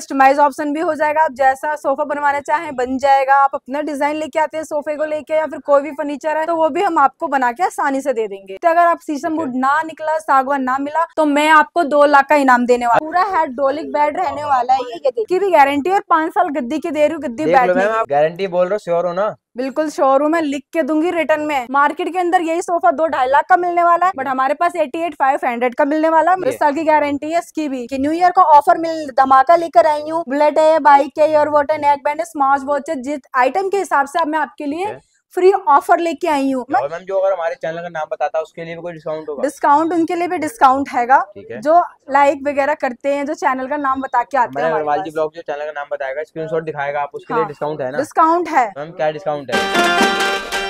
Customise option भी हो जाएगा आप जैसा सोफा बनवाना चाहें बन जाएगा आप अपना डिजाइन लेके आते हैं सोफे को लेके या फिर कोई भी फर्नीचर है तो वो भी हम आपको बना के आसानी से दे देंगे तो अगर आप सीशम वुड ना निकला सागवान ना मिला तो मैं आपको दो लाख का इनाम देने वाला पूरा हेड डोलिक बेड रहने वाला है ये की भी गारंटी और पाँच साल गद्दी की दे रही हूँ गद्दी बैठ गारंटी बोल रहे श्योर हो ना बिल्कुल शोरूम है लिख के दूंगी रिटर्न में मार्केट के अंदर यही सोफा दो ढाई लाख का मिलने वाला है बट हमारे पास एटी एट फाइव हंड्रेड का मिलने वाला है साल की गारंटी है इसकी भी कि न्यू ईयर का ऑफर मिल धमाका लेकर आई हूँ बुलेट है बाइक है वोट है नेक बैंड है स्मार्ट वॉच है जिस आइटम के हिसाब से मैं आपके लिए फ्री ऑफर लेके आई हूँ मैम जो अगर हमारे चैनल का नाम बताता है उसके लिए भी कोई डिस्काउंट होगा डिस्काउंट उनके लिए भी डिस्काउंट हैगा जो लाइक वगैरह करते हैं जो चैनल का नाम बता के आते हैं जो चैनल का नाम बताएगा डिस्काउंट हाँ। है ना डिस्काउंट है क्या डिस्काउंट है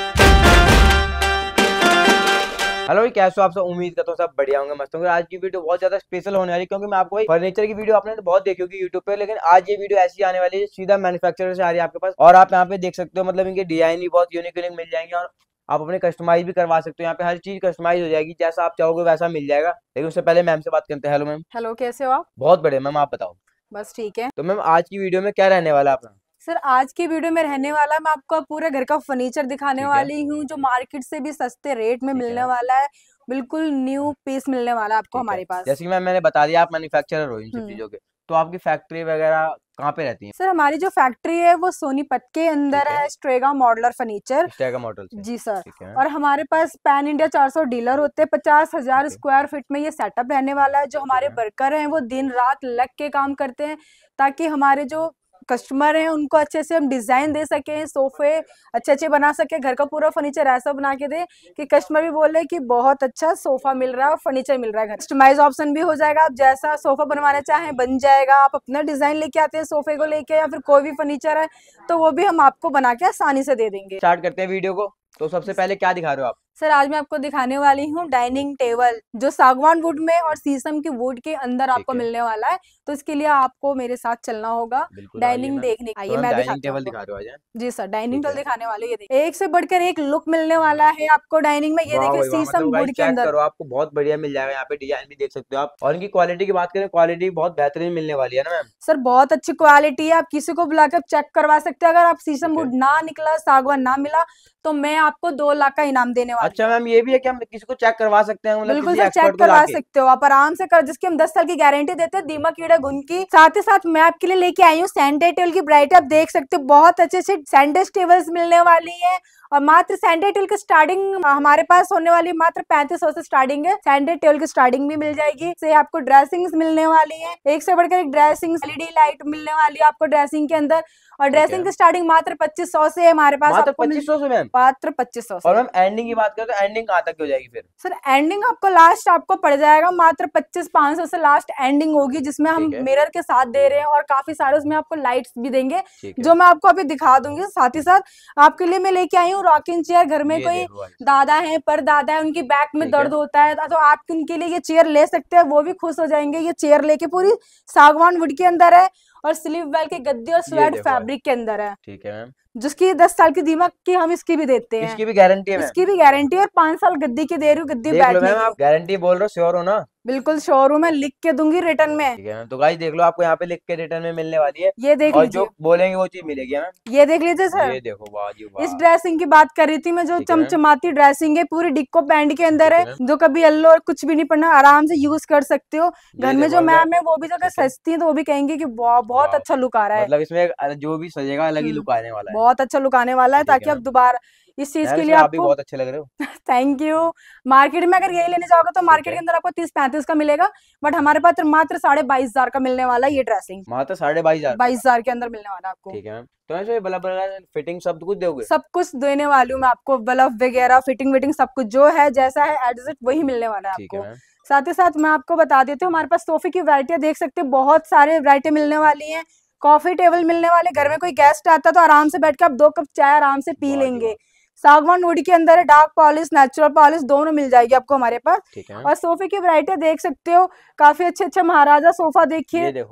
हेलो कैसे हो आपसे उम्मीद करता हूँ सब बढ़िया होंगे मस्त होंगे आज की वीडियो बहुत ज्यादा स्पेशल होने वाली क्योंकि मैं आपको फर्नीचर की वीडियो आपने तो बहुत देखी होगी यूट्यूब पे लेकिन आज ये वीडियो ऐसी आने वाली है सीधा मैन्युफैक्चरर से आ रही है आपके पास और आप यहाँ पे देख सकते हो मतलब इनके डिजाइन भी बहुत यूनिक यूनिक मिल जाएंगे और आप अपने कस्टमाइज भी करवा सकते हो यहाँ पे हर चीज कस्टमाइज हो जाएगी जैसा आप चाहोगे वैसा मिल जाएगा लेकिन उससे पहले मैम से बात करते हैं हेलो मैम हेलो कैसे हो आप बहुत बढ़िया मैम आप बताओ बस ठीक है तो मैम आज की वीडियो में क्या रहने वाला आपका सर आज के वीडियो में रहने वाला मैं आपको पूरे घर का फर्नीचर दिखाने वाली हूँ जो मार्केट से भी सस्ते रेट में मिलने वाला है बिल्कुल न्यू पीस मिलने वाला आपको हमारे पास जैसे कि मैंने बता दिया आप मैन्युफैक्चर हो इन हम्म। चीजों के तो आपकी फैक्ट्री वगैरह कहाँ पे रहती है सर हमारी जो फैक्ट्री है वो सोनीपत के अंदर है स्ट्रेगा मॉडलर फर्नीचर स्ट्रेगा मॉडल जी सर और हमारे पास पैन इंडिया 400 डीलर होते हैं पचास हजार स्क्वायर फीट में ये सेटअप रहने वाला है जो हमारे वर्कर हैं वो दिन रात लग के काम करते हैं ताकि हमारे जो कस्टमर हैं उनको अच्छे से हम डिज़ाइन दे सकें सोफे अच्छे अच्छे बना सकें घर का पूरा फर्नीचर ऐसा बना के दे कि कस्टमर भी बोले कि बहुत अच्छा सोफा मिल रहा है और फर्नीचर मिल रहा है कस्टमाइज ऑप्शन भी हो जाएगा आप जैसा सोफा बनवाना चाहें बन जाएगा आप अपना डिज़ाइन लेके आते हैं सोफे को लेके या फिर कोई भी फर्नीचर है तो वो भी हम आपको बना के आसानी से दे देंगे स्टार्ट करते हैं वीडियो को तो सबसे पहले क्या दिखा रहे हो आप सर आज मैं आपको दिखाने वाली हूँ डाइनिंग टेबल जो सागवान वुड में और सीसम की वुड के अंदर आपको मिलने वाला है तो इसके लिए आपको मेरे साथ चलना होगा डाइनिंग देखने आइए मैं डाइनिंग टेबल दिखा रहा जी सर डाइनिंग टेबल दिखाने वाले ये एक से बढ़कर एक लुक मिलने वाला है आपको डाइनिंग में ये देखिए सीसम वुड मतलब के अंदर आपको बहुत बढ़िया मिल जाएगा यहाँ पे डिजाइन भी देख सकते हो आप और इनकी क्वालिटी की बात करें क्वालिटी बहुत बेहतरीन मिलने वाली है ना मैम सर बहुत अच्छी क्वालिटी है आप किसी को बुलाकर चेक करवा सकते हैं अगर आप सीसम वुड ना निकला सागवान ना मिला तो मैं आपको दो लाख का इनाम देने वाला अच्छा मैम ये भी है कि हम किसी को चेक करवा सकते हैं मतलब बिल्कुल सर चेक करवा सकते हो आप आराम से कर जिसकी हम दस साल की गारंटी देते हैं दीमा कीड़ा गुन की साथ ही साथ मैं आपके लिए लेके आई हूँ सैंडे टेबल की वरायटी आप देख सकते हो बहुत अच्छे अच्छे सैंडेस टेबल्स मिलने वाली है और मात्र सैंडे टेबल की स्टार्टिंग हमारे पास होने वाली मात्र पैंतीस सौ से स्टार्टिंग है सैंडे टेबल की स्टार्टिंग भी मिल जाएगी से आपको ड्रेसिंग मिलने वाली है एक से बढ़कर एक ड्रेसिंग एलईडी लाइट मिलने वाली है आपको ड्रेसिंग के अंदर और ड्रेसिंग की स्टार्टिंग मात्र पच्चीस सौ से हमारे पास पच्चीस सौ से मैम मात्र पच्चीस सौ और मैम एंडिंग की बात करें तो एंडिंग कहाँ तक हो जाएगी फिर सर एंडिंग आपको लास्ट आपको पड़ जाएगा मात्र पच्चीस पांच सौ से लास्ट एंडिंग होगी जिसमें हम मिरर के साथ दे रहे हैं और काफी सारे उसमें आपको लाइट्स भी देंगे जो मैं आपको अभी दिखा दूंगी साथ ही साथ आपके लिए मैं लेके आई हूँ रॉकिंग चेयर घर में कोई दादा है पर दादा है उनकी बैक में दर्द होता है तो आप उनके लिए ये चेयर ले सकते हैं वो भी खुश हो जाएंगे ये चेयर लेके पूरी सागवान वुड के अंदर है और स्लीव वेल के गद्दे और स्वेट फैब्रिक के अंदर है ठीक है मैम जिसकी दस साल की दीमक की हम इसकी भी देते हैं इसकी भी गारंटी है इसकी भी गारंटी और पांच साल गद्दी की दे रही हूँ गद्दी बैठ गारंटी बोल रहे हो ना बिल्कुल शोरूम है लिख के दूंगी रिटर्न में तो गाइस देख लो आपको यहाँ पे लिख के रिटर्न में मिलने वाली है ये देख और जो बोलेंगे वो चीज मिलेगी ये देख लीजिए सर ये देखो वाह इस ड्रेसिंग की बात कर रही थी मैं जो चमचमाती ड्रेसिंग है पूरी डिक्को पैंट के अंदर है जो कभी येल्लो और कुछ भी नहीं पड़ना आराम से यूज कर सकते हो घर में जो मैम है वो भी जगह सजती है तो वो भी कहेंगे की बहुत अच्छा लुक आ रहा है मतलब इसमें जो भी सजेगा अलग ही लुक हम्म। आने वाला है बहुत अच्छा लुक आने वाला है ताकि आप दोबारा इस चीज के लिए आप भी बहुत अच्छे लग रहे हो थैंक यू मार्केट में अगर यही लेने जाओगे तो मार्केट के अंदर आपको तीस पैंतीस का मिलेगा बट हमारे पास मात्र साढ़े बाईस हजार का मिलने वाला ये ड्रेसिंग मात्र साढ़े बाईस हजार बाईस हजार के अंदर मिलने वाला आपको ठीक है तो बल्ब फिटिंग सब कुछ दोगे सब कुछ देने वाली हूँ मैं आपको बल्ब वगैरह फिटिंग विटिंग सब कुछ जो है जैसा है एडजस्ट वही मिलने वाला है आपको साथ ही साथ मैं आपको बता देती हूँ हमारे पास सोफे की वरायटियाँ देख सकते हैं बहुत सारे वरायटी मिलने वाली हैं कॉफी टेबल मिलने वाले घर में कोई गेस्ट आता तो आराम से बैठ के आप दो कप चाय आराम से पी लेंगे सागवान वुड के अंदर है डार्क पॉलिश नेचुरल पॉलिश दोनों मिल जाएगी आपको हमारे पास और सोफे की वरायटी देख सकते हो काफी अच्छे अच्छे महाराजा सोफा देखिए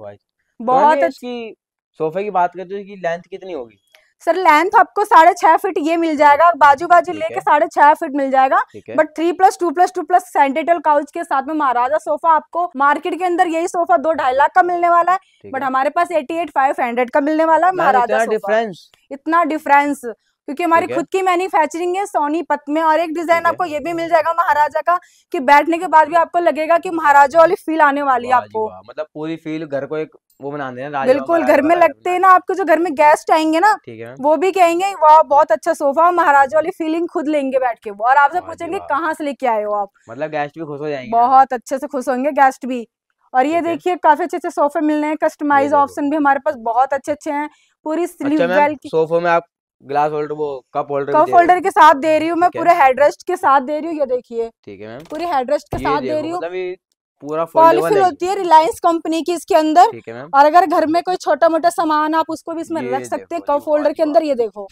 बहुत अच्छी सोफे की बात करते हो लेंथ कितनी होगी सर लेंथ आपको साढ़े छह फीट ये मिल जाएगा बाजू बाजू लेके साढ़े छह फीट मिल जाएगा but three plus two plus two plus सेंटेटल काउच के साथ में महाराजा सोफा आपको मार्केट के अंदर यही सोफा दो ढाई लाख का मिलने वाला है बट हमारे पास एटी एट फाइव हंड्रेड का मिलने वाला है महाराजा डिफरेंस इतना डिफरेंस क्योंकि हमारी खुद की मैन्युफैक्चरिंग है पत में और एक डिजाइन आपको ये भी मिल जाएगा महाराजा का कि बैठने के बाद भी आपको लगेगा कि महाराजा वाली फील आने वाली है आपको मतलब पूरी फील घर को एक वो बना देना बिल्कुल घर में लगते हैं ना आपको जो घर में गेस्ट आएंगे ना वो भी कहेंगे वाह बहुत अच्छा सोफा महाराजा वाली फीलिंग खुद लेंगे बैठ के और आपसे पूछेंगे कहाँ से लेके आए हो आप मतलब गेस्ट भी खुश हो जाएंगे बहुत अच्छे से खुश होंगे गेस्ट भी और ये देखिए काफी अच्छे अच्छे सोफे मिल रहे हैं कस्टमाइज ऑप्शन भी हमारे पास बहुत अच्छे अच्छे हैं पूरी स्लीव वेल सोफों में आप ग्लास होल्डर वो कप होल्डर कप होल्डर के साथ दे रही हूँ मैं पूरे हेडरेस्ट के साथ दे रही हूँ ये देखिए ठीक है मैम पूरे हेडरेस्ट के साथ दे रही हूँ मतलब पूरा पॉलीफिल होती है रिलायंस कंपनी की इसके अंदर और अगर घर में कोई छोटा मोटा सामान आप उसको भी इसमें रख सकते हैं कप होल्डर के अंदर ये देखो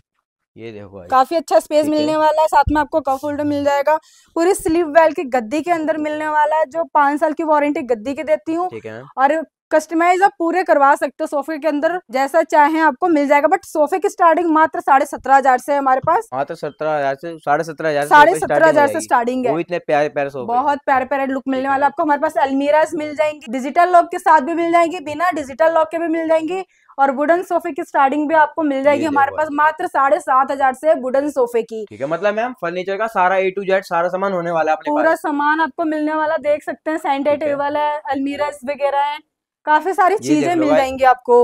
ये देखो काफी अच्छा स्पेस मिलने वाला है साथ में आपको कफ होल्डर मिल जाएगा पूरी स्लीप वेल की गद्दी के अंदर मिलने वाला है जो पांच साल की वारंटी गद्दी के देती हूँ और कस्टमाइज आप पूरे करवा सकते हो सोफे के अंदर जैसा चाहे आपको मिल जाएगा बट सोफे की स्टार्टिंग मात्र साढ़े सत्रह हजार से हमारे पास मात्र हाँ, तो सत्रह हजार से साढ़े सत्रह हजार साढ़े सत्रह हजार से स्टार्टिंग है इतने प्यारे प्यारे सोफे बहुत प्यारे प्यारे लुक मिलने वाला आपको हमारे पास अलमीराज मिल जाएंगे डिजिटल लॉक के साथ भी मिल जाएंगे बिना डिजिटल लॉक के भी मिल जाएंगे और वुडन सोफे की स्टार्टिंग भी आपको मिल जाएगी हमारे पास मात्र साढ़े सात हजार से वुडन सोफे की ठीक है मतलब मैम फर्नीचर का सारा ए टू जेड सारा सामान होने वाला है पूरा सामान आपको मिलने वाला देख सकते हैं सेंटर टेबल है अलमीरा वगैरह है काफी सारी चीजें मिल जाएंगी आपको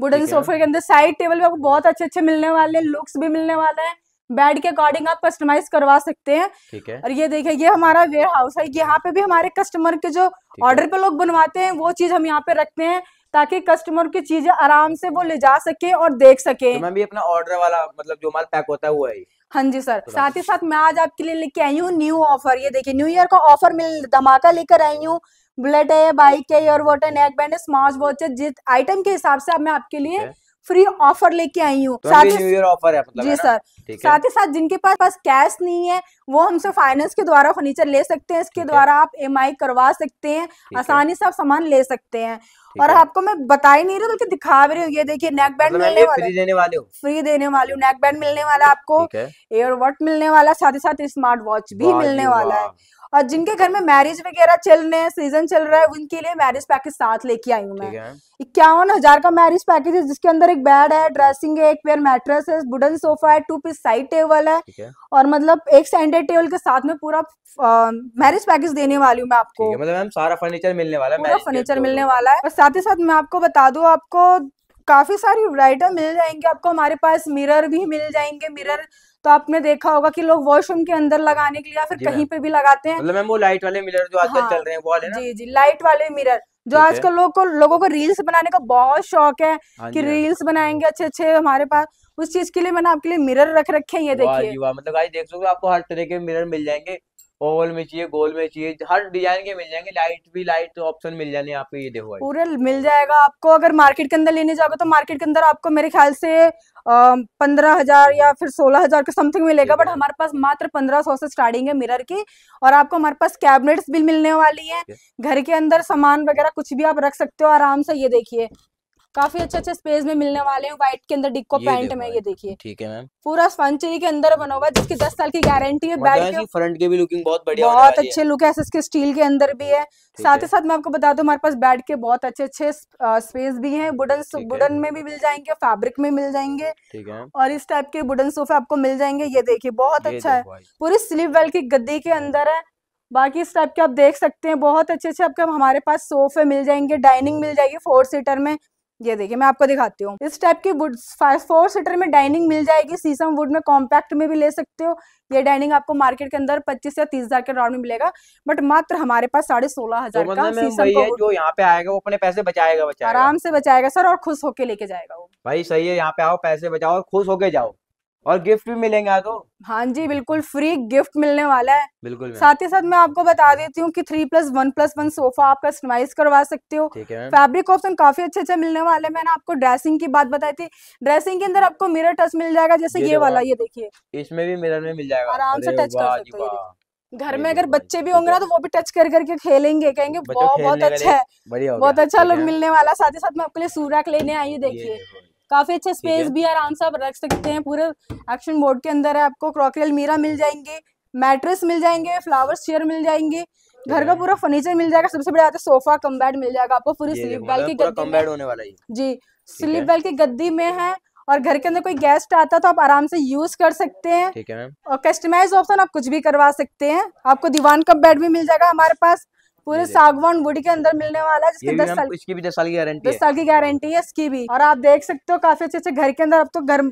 वुडन सोफे के अंदर साइड टेबल भी आपको बहुत अच्छे अच्छे मिलने वाले हैं लुक्स भी मिलने वाले हैं बेड के अकॉर्डिंग आप कस्टमाइज करवा सकते हैं ठीक है और ये देखिए ये हमारा वेयर हाउस है यहाँ पे भी हमारे कस्टमर के जो ऑर्डर पे लोग बनवाते हैं वो चीज हम यहाँ पे रखते हैं ताकि कस्टमर की चीजें आराम से वो ले जा सके और देख सके तो मैं भी अपना ऑर्डर वाला मतलब जो माल पैक होता है वो है हाँ जी सर तो साथ ही साथ मैं आज आपके लिए लेके आई हूँ न्यू ऑफर ये देखिए न्यू ईयर का ऑफर मिल धमाका लेकर आई हूँ बुलेट है बाइक है ईयरबोट है नेक बैंड है स्मार्ट वॉच है जिस आइटम के हिसाब से मैं आपके लिए फ्री ऑफर लेके आई हूँ तो साथ ही ऑफर मतलब, है जी सर साथ ही साथ जिनके पास पास कैश नहीं है वो हमसे फाइनेंस के द्वारा फर्नीचर ले सकते हैं इसके द्वारा आप एम करवा सकते हैं आसानी से आप सामान ले सकते हैं और आपको मैं बता ही नहीं रही बल्कि दिखा भी रही हूँ ये देखिए नेक बैंड मतलब मिलने फ्री देने वाले फ्री देने वाली हूँ नेक बैंड मिलने वाला आपको एयरवॉट मिलने वाला साथ ही साथ स्मार्ट वॉच भी मिलने वाला है और जिनके घर में मैरिज वगैरह चल रहे हैं सीजन चल रहा है उनके लिए मैरिज पैकेज साथ लेके आई हूँ मैं इक्यावन हजार का मैरिज पैकेज है जिसके अंदर एक बेड है ड्रेसिंग है एक पेयर मैट्रेस है वुडन सोफा है टू पीस साइड टेबल है, और मतलब एक सेंटर टेबल के साथ में पूरा मैरिज पैकेज देने वाली हूँ मैं आपको मतलब मैम सारा फर्नीचर मिलने वाला है फर्नीचर मिलने वाला है और साथ ही साथ मैं आपको बता दू आपको काफी सारी वराइटर मिल जाएंगे आपको हमारे पास मिरर भी मिल जाएंगे मिरर तो आपने देखा होगा कि लोग वॉशरूम के अंदर लगाने के लिए या फिर कहीं पे भी लगाते हैं मतलब मैम वो लाइट वाले मिरर जो आजकल हाँ, चल रहे हैं वो वाले ना? जी जी लाइट वाले मिरर जो आजकल लोग को लोगों को रील्स बनाने का बहुत शौक है हाँ कि रील्स हाँ बनाएंगे हाँ। अच्छे अच्छे हमारे पास उस चीज के लिए मैंने आपके लिए मिरर रख रखे हैं ये देखिए मतलब देख सकते हो आपको हर तरह के मिरर मिल जाएंगे ओवल में चाहिए गोल में चाहिए हर डिजाइन के मिल जाएंगे लाइट भी लाइट तो ऑप्शन मिल जाने आपको ये देखो पूरे मिल जाएगा आपको अगर मार्केट के अंदर लेने जाओगे तो मार्केट के अंदर आपको मेरे ख्याल से पंद्रह हजार या फिर सोलह हजार का समथिंग मिलेगा बट हमारे पास मात्र पंद्रह सौ से स्टार्टिंग है मिरर की और आपको हमारे पास कैबिनेट्स भी मिलने वाली है घर के अंदर सामान वगैरह कुछ भी आप रख सकते हो आराम से ये देखिए काफी अच्छे अच्छे स्पेस में मिलने वाले हैं व्हाइट के अंदर डिको पैंट में ये देखिए ठीक है मैम पूरा फंचरी के अंदर बना हुआ है जिसकी दस साल की गारंटी है बैग फ्रंट के भी लुकिंग बहुत बढ़िया बहुत अच्छे लुक है इसके स्टील के अंदर भी है साथ ही साथ मैं आपको बता दू हमारे पास बेड के बहुत अच्छे अच्छे स्पेस भी है वुडन वुडन में भी मिल जाएंगे फेब्रिक में मिल जाएंगे और इस टाइप के वुडन सोफे आपको मिल जाएंगे ये देखिए बहुत अच्छा है पूरी स्लीप वेल की गद्दी के अंदर है बाकी इस टाइप के आप देख सकते हैं बहुत अच्छे अच्छे आपके हमारे पास सोफे मिल जाएंगे डाइनिंग हम्म। मिल जाएगी फोर सीटर में ये देखिए मैं आपको दिखाती हूँ इस टाइप की वुड फोर सीटर में डाइनिंग मिल जाएगी सीसम वुड में कॉम्पैक्ट में भी ले सकते हो ये डाइनिंग आपको मार्केट के अंदर पच्चीस या तीस हजार के राउंड में मिलेगा बट मात्र हमारे पास साढ़े सोलह तो हजार तो का सीसम मतलब है जो यहाँ पे आएगा वो अपने पैसे बचाएगा बचाएगा आराम से बचाएगा सर और खुश होके लेके जाएगा वो भाई सही है यहाँ पे आओ पैसे बचाओ खुश होके जाओ और गिफ्ट भी मिलेंगे हाँ तो हाँ जी बिल्कुल फ्री गिफ्ट मिलने वाला है बिल्कुल साथ ही साथ मैं आपको बता देती हूँ कि three plus one plus one sofa आप कस्टमाइज करवा सकते हो फैब्रिक ऑप्शन काफी अच्छे अच्छे मिलने वाले मैंने आपको ड्रेसिंग की बात बताई थी ड्रेसिंग के अंदर आपको मिरर टच मिल जाएगा जैसे ये, ये वाला ये देखिए इसमें भी मिरर में मिल जाएगा आराम से टच कर सकते घर में अगर बच्चे भी होंगे ना तो वो भी टच कर करके खेलेंगे कहेंगे अच्छा बहुत अच्छा है बहुत अच्छा लुक मिलने वाला साथ ही साथ मैं आपके लिए सूरक लेने आई देखिए काफी अच्छा स्पेस भी आराम से आप रख सकते हैं पूरे एक्शन बोर्ड के अंदर है आपको क्रॉकरियल मीरा मिल जाएंगे मैट्रेस मिल जाएंगे फ्लावर्स चेयर मिल जाएंगे घर का पूरा फर्नीचर मिल जाएगा सबसे बड़ा आता है सोफा कम बेड मिल जाएगा आपको पूरी स्लीप मतलब बेल की गद्दी होने वाला है जी स्लीप बेल की गद्दी में है और घर के अंदर कोई गेस्ट आता है तो आप आराम से यूज कर सकते हैं ठीक है मैम और कस्टमाइज ऑप्शन आप कुछ भी करवा सकते हैं आपको दीवान का बेड भी मिल जाएगा हमारे पास पूरे सागवान वुड के अंदर मिलने वाला है जिसकी दस साल इसकी भी दस साल की गारंटी दस साल की गारंटी है इसकी भी और आप देख सकते हो काफी अच्छे अच्छे घर के अंदर अब तो घर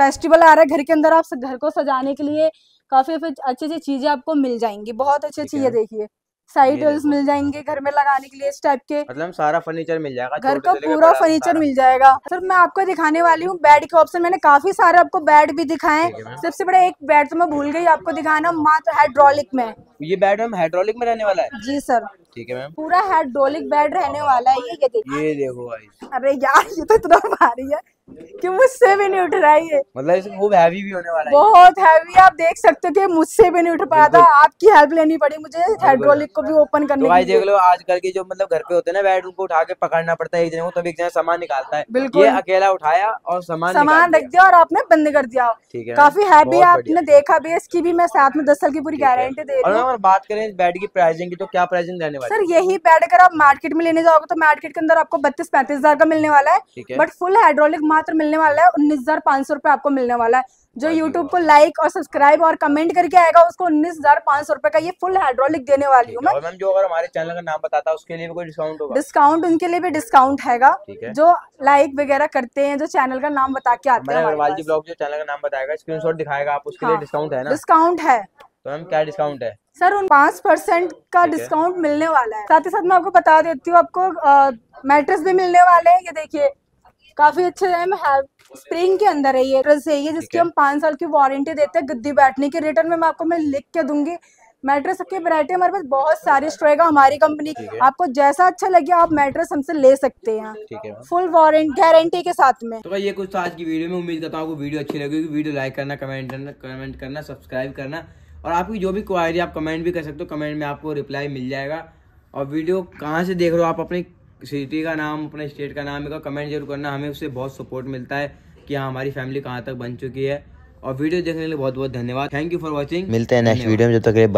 फेस्टिवल आ रहा है घर के अंदर आप घर को सजाने के लिए काफी अच्छी अच्छी चीजें आपको मिल जाएंगी बहुत अच्छी अच्छी ये देखिए साइड मिल जाएंगे घर में लगाने के लिए इस टाइप के मतलब सारा फर्नीचर मिल जाएगा घर का पूरा फर्नीचर मिल जाएगा सर मैं आपको दिखाने वाली हूँ बेड के ऑप्शन मैंने काफी सारे आपको बेड भी दिखाए सबसे बड़ा एक बेड तो मैं भूल गई आपको दिखाना मात्र हाइड्रोलिक में ये बेड हाइड्रोलिक में रहने वाला है जी सर ठीक है मैम पूरा हाइड्रोलिक बेड रहने वाला है ये ये देखो भाई अरे यार ये तो इतना भारी है कि मुझसे भी नहीं उठ रहा है मतलब खूब हैवी भी होने वाला है बहुत हैवी आप देख सकते हो कि मुझसे भी नहीं उठ पाया था आपकी हेल्प लेनी पड़ी मुझे हाइड्रोलिक को भी ओपन तो करने तो भाई देख लो आजकल के जो मतलब घर पे होते हैं ना बैट को उठा के पकड़ना पड़ता है एक जने को तब एक जना सामान निकालता है बिल्कुल ये अकेला उठाया और सामान सामान रख दिया और आपने बंद कर दिया ठीक है काफी हैवी आपने देखा भी इसकी भी मैं साथ में दस साल की पूरी गारंटी दे रही हूँ बात करें बेड की प्राइसिंग की तो क्या प्राइसिंग रहने वाली सर यही बेड अगर आप मार्केट में लेने जाओगे तो मार्केट के अंदर आपको बत्तीस पैंतीस का मिलने वाला है बट फुल हाइड्रोलिक मात्र मिलने वाला है उन्नीस हजार पाँच सौ रुपए आपको मिलने वाला है जो यूट्यूब हाँ हाँ। को लाइक और सब्सक्राइब और कमेंट करके आएगा उसको उन्नीस हजार पाँच सौ रुपए का ये फुल हाइड्रोलिक देने वाली हूँ जो अगर हमारे चैनल का नाम बताता है उसके लिए भी कोई डिस्काउंट होगा डिस्काउंट उनके लिए भी डिस्काउंट है जो लाइक वगैरह करते हैं जो चैनल का नाम बता के आते हैं नाम बताएगा स्क्रीन दिखाएगा आप उसके लिए डिस्काउंट हाँ। है डिस्काउंट है तो मैम क्या डिस्काउंट है सर उन पांच परसेंट का डिस्काउंट मिलने वाला है साथ ही साथ मैं आपको बता देती हूँ आपको मैट्रेस भी मिलने वाले हैं ये देखिए काफी अच्छे दाम है स्प्रिंग के अंदर है ये ड्रेस है ये जिसकी हम पांच साल की वारंटी देते हैं गद्दी बैठने के रिटर्न में मैं आपको मैं लिख के दूंगी मेट्रेस की वरायटी हमारे पास बहुत सारी स्ट्रोएगा हमारी कंपनी आपको जैसा अच्छा लगे आप मेट्रेस हमसे ले सकते हैं फुल वारंटी गारंटी के साथ में तो ये कुछ तो आज की वीडियो में उम्मीद करता हूँ वीडियो अच्छी लगेगी वीडियो लाइक करना कमेंट करना कमेंट करना सब्सक्राइब करना और आपकी जो भी क्वायरी आप कमेंट भी कर सकते हो कमेंट में आपको रिप्लाई मिल जाएगा और वीडियो कहाँ से देख रहे हो आप अपने सिटी का नाम अपने स्टेट का नाम का कमेंट जरूर करना हमें उससे बहुत सपोर्ट मिलता है कि हाँ हमारी फैमिली कहाँ तक बन चुकी है और वीडियो देखने के लिए बहुत बहुत धन्यवाद थैंक यू फॉर वॉचिंग मिलते हैं नेक्स्ट वीडियो में जब तक